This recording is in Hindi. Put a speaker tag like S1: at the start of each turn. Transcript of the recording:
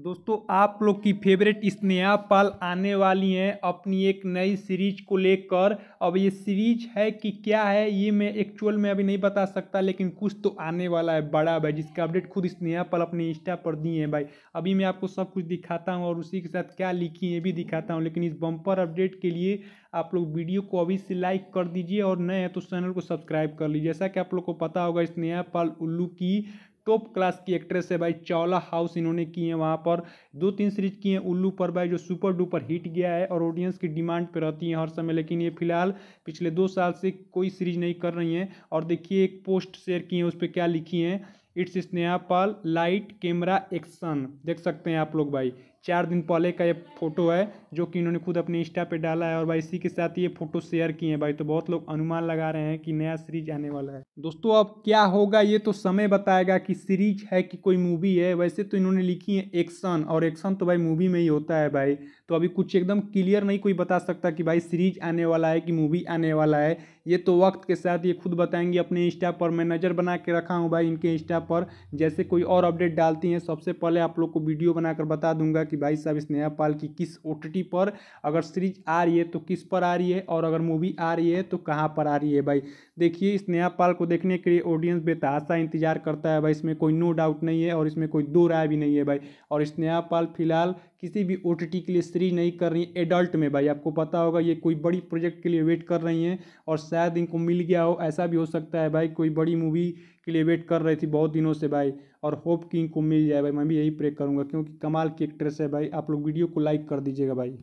S1: दोस्तों आप लोग की फेवरेट स्नेहा पाल आने वाली हैं अपनी एक नई सीरीज को लेकर अब ये सीरीज है कि क्या है ये मैं एक्चुअल में अभी नहीं बता सकता लेकिन कुछ तो आने वाला है बड़ा भाई जिसका अपडेट खुद स्नेहा पाल अपने इंस्टा पर दिए हैं भाई अभी मैं आपको सब कुछ दिखाता हूँ और उसी के साथ क्या लिखी है भी दिखाता हूँ लेकिन इस बम्पर अपडेट के लिए आप लोग वीडियो को अभी से लाइक कर दीजिए और नए हैं तो चैनल को सब्सक्राइब कर लीजिए जैसा कि आप लोग को पता होगा स्नेहा पाल उल्लू की टॉप क्लास की एक्ट्रेस है भाई चावला हाउस इन्होंने की है वहाँ पर दो तीन सीरीज की हैं उल्लू पर भाई जो सुपर डुपर हिट गया है और ऑडियंस की डिमांड पर रहती है हर समय लेकिन ये फिलहाल पिछले दो साल से कोई सीरीज नहीं कर रही हैं और देखिए एक पोस्ट शेयर की है उस पर क्या लिखी हैं it's pal light camera action देख सकते हैं आप लोग भाई चार दिन पहले का ये फोटो है जो कि इन्होंने खुद अपने इंस्टा पे डाला है और भाई इसी के साथ ये फोटो शेयर किए हैं भाई तो बहुत लोग अनुमान लगा रहे हैं कि नया सीरीज आने वाला है दोस्तों अब क्या होगा ये तो समय बताएगा कि सीरीज है कि कोई मूवी है वैसे तो इन्होंने लिखी है एक्शन और एक्शन तो भाई मूवी में ही होता है भाई तो अभी कुछ एकदम क्लियर नहीं कोई बता सकता कि भाई सीरीज आने वाला है कि मूवी आने वाला है ये तो वक्त के साथ ये खुद बताएंगी अपने इंस्टा पर मैं नज़र बना के रखा हूँ भाई इनके इंस्टा पर जैसे कोई और अपडेट डालती हैं सबसे पहले आप लोग को वीडियो बनाकर बता दूंगा कि भाई साहब स्नेहा पाल की किस ओ पर अगर सीरीज आ रही है तो किस पर आ रही है और अगर मूवी आ रही है तो कहाँ पर आ रही है भाई देखिए स्नेहा पाल को देखने के लिए ऑडियंस बेतहाशा इंतजार करता है भाई इसमें कोई नो डाउट नहीं है और इसमें कोई दो राय भी नहीं है भाई और स्नेहा पाल फिलहाल किसी भी ओ के लिए सीरीज नहीं कर रही एडल्ट में भाई आपको पता होगा ये कोई बड़ी प्रोजेक्ट के लिए वेट कर रही हैं और शायद इनको मिल गया हो ऐसा भी हो सकता है भाई कोई बड़ी मूवी के लिए वेट कर रही थी बहुत दिनों से भाई और होप कि इनको मिल जाए भाई मैं भी यही प्रे करूँगा क्योंकि कमाल की एक्ट्रेस है भाई आप लोग वीडियो को लाइक कर दीजिएगा भाई